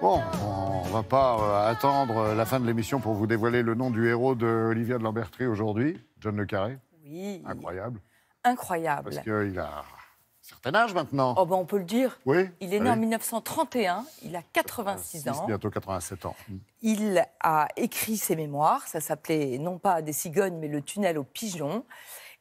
Bon, on va pas euh, attendre la fin de l'émission pour vous dévoiler le nom du héros de Olivia de Lambertry aujourd'hui, John Le Carré. Oui. Incroyable. Incroyable. Parce qu'il a un certain âge maintenant. Oh ben on peut le dire. Oui. Il est né en 1931, il a 86 ans. Bientôt 87 ans. Mm. Il a écrit ses mémoires, ça s'appelait non pas Des cigognes mais Le tunnel aux pigeons.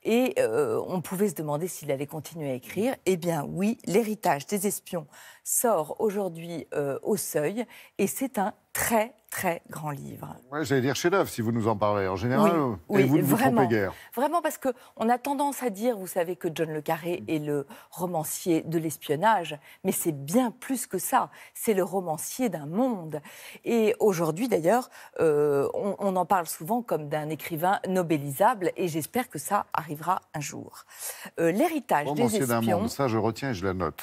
Et euh, on pouvait se demander s'il allait continuer à écrire. Eh bien oui, l'héritage des espions sort aujourd'hui euh, au seuil et c'est un très très grand livre. J'allais dire chef-d'œuvre si vous nous en parlez. En général, oui, euh, vous ne vous trompez guère. Vraiment, parce qu'on a tendance à dire, vous savez, que John Le Carré mm. est le romancier de l'espionnage, mais c'est bien plus que ça. C'est le romancier d'un monde. Et aujourd'hui, d'ailleurs, euh, on, en parle souvent comme d'un écrivain nobélisable, et j'espère que ça arrivera un jour. Euh, l'héritage des espions. d'un monde, ça je retiens et je la note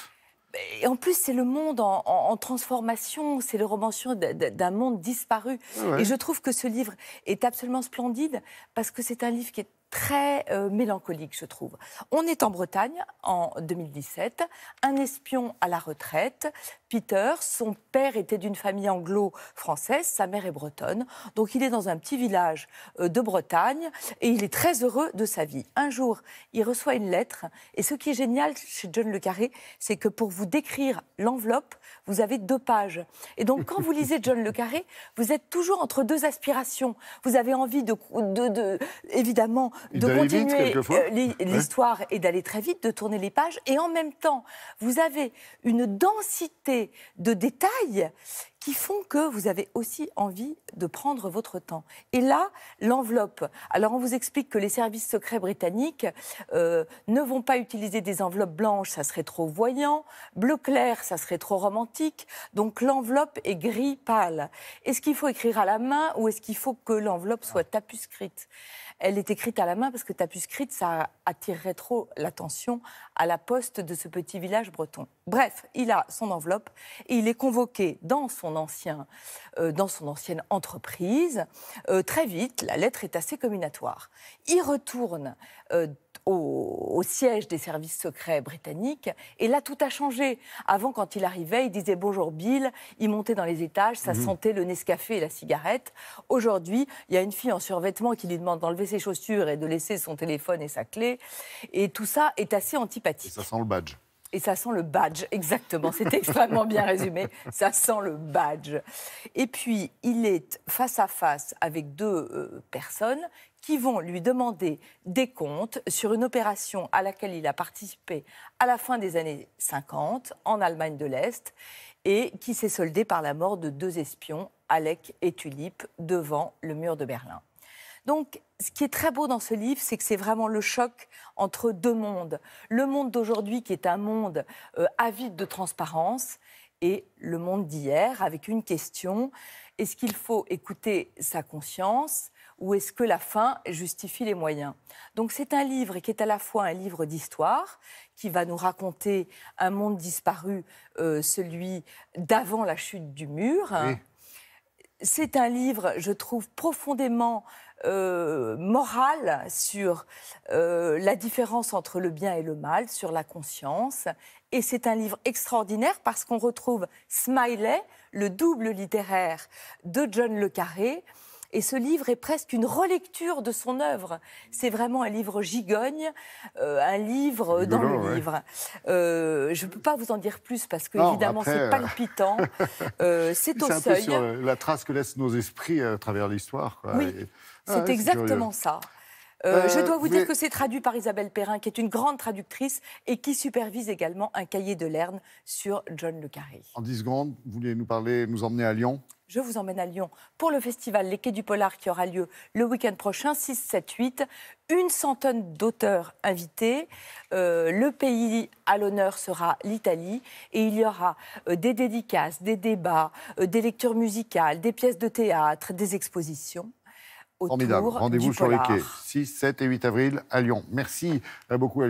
et en plus, c'est le monde en, transformation, c'est le roman d'un monde disparu. Ah et je trouve que ce livre est absolument splendide parce que c'est un livre qui est très euh, mélancolique, je trouve. On est en Bretagne en 2017, un espion à la retraite, Peter, son père était d'une famille anglo-française, sa mère est bretonne, donc il est dans un petit village euh, de Bretagne et il est très heureux de sa vie. Un jour, il reçoit une lettre et ce qui est génial chez John Le Carré, c'est que pour vous décrire l'enveloppe, vous avez deux pages. Et donc quand vous lisez John Le Carré, vous êtes toujours entre deux aspirations. Vous avez envie de, de évidemment de continuer euh, l'histoire et d'aller très vite, de tourner les pages. Et en même temps, vous avez une densité de détails qui font que vous avez aussi envie de prendre votre temps. Et là, l'enveloppe. Alors, on vous explique que les services secrets britanniques euh, ne vont pas utiliser des enveloppes blanches, ça serait trop voyant. Bleu clair, ça serait trop romantique. Donc, l'enveloppe est gris pâle. Est-ce qu'il faut écrire à la main ou est-ce qu'il faut que l'enveloppe soit tapuscrite Elle est écrite à la main parce que tapuscrite, ça attirerait trop l'attention à la poste de ce petit village breton. Bref, il a son enveloppe et il est convoqué dans son ancien, euh, dans son ancienne entreprise. Euh, très vite, la lettre est assez comminatoire. Il retourne euh, au, siège des services secrets britanniques. Et là, tout a changé. Avant, quand il arrivait, il disait bonjour Bill, il montait dans les étages, ça mhm. sentait le Nescafé et la cigarette. Aujourd'hui, il y a une fille en survêtement qui lui demande d'enlever ses chaussures et de laisser son téléphone et sa clé. Et tout ça est assez antipathique. ça sent le badge. Et ça sent le badge, exactement. C'est extrêmement bien résumé. Ça sent le badge. Et puis, il est face à face avec deux euh, personnes qui vont lui demander des comptes sur une opération à laquelle il a participé à la fin des années 50 en Allemagne de l'Est et qui s'est soldée par la mort de deux espions, Alec et Tulip, devant le mur de Berlin. Donc, ce qui est très beau dans ce livre, c'est que c'est vraiment le choc entre deux mondes. Le monde d'aujourd'hui, qui est un monde euh, avide de transparence, et le monde d'hier, avec une question est-ce qu'il faut écouter sa conscience ou est-ce que la fin justifie les moyens Donc c'est un livre qui est à la fois un livre d'histoire, qui va nous raconter un monde disparu, euh, celui d'avant la chute du mur. Hein, c'est un livre, je trouve, profondément euh, moral sur euh, la différence entre le bien et le mal, sur la conscience. Et c'est un livre extraordinaire parce qu'on retrouve Smiley, le double littéraire de John Le Carré, et ce livre est presque une relecture de son œuvre. C'est vraiment un livre gigogne, euh, un livre dans le livre. Euh, je ne peux pas vous en dire plus parce que, évidemment, c'est euh, palpitant. c'est au un Peu sur la trace que laissent nos esprits à travers l'histoire. Ah oui, c'est exactement ça. Euh, euh, je dois vous, dire que c'est traduit par Isabelle Perrin, qui est une grande traductrice et qui supervise également un cahier de Lerne sur John Le Carré. En 10 secondes, vous voulez nous parler, nous emmener à Lyon je vous emmène à Lyon pour le festival Les Quais du Polar qui aura lieu le week-end prochain, 6, 7, 8. Une centaine d'auteurs invités. Euh, le pays à l'honneur sera l'Italie et il y aura des dédicaces, des débats, des lectures musicales, des pièces de théâtre, des expositions. Formidable. Rendez-vous sur les quais 6, 7 et 8 avril à Lyon. Merci euh, beaucoup à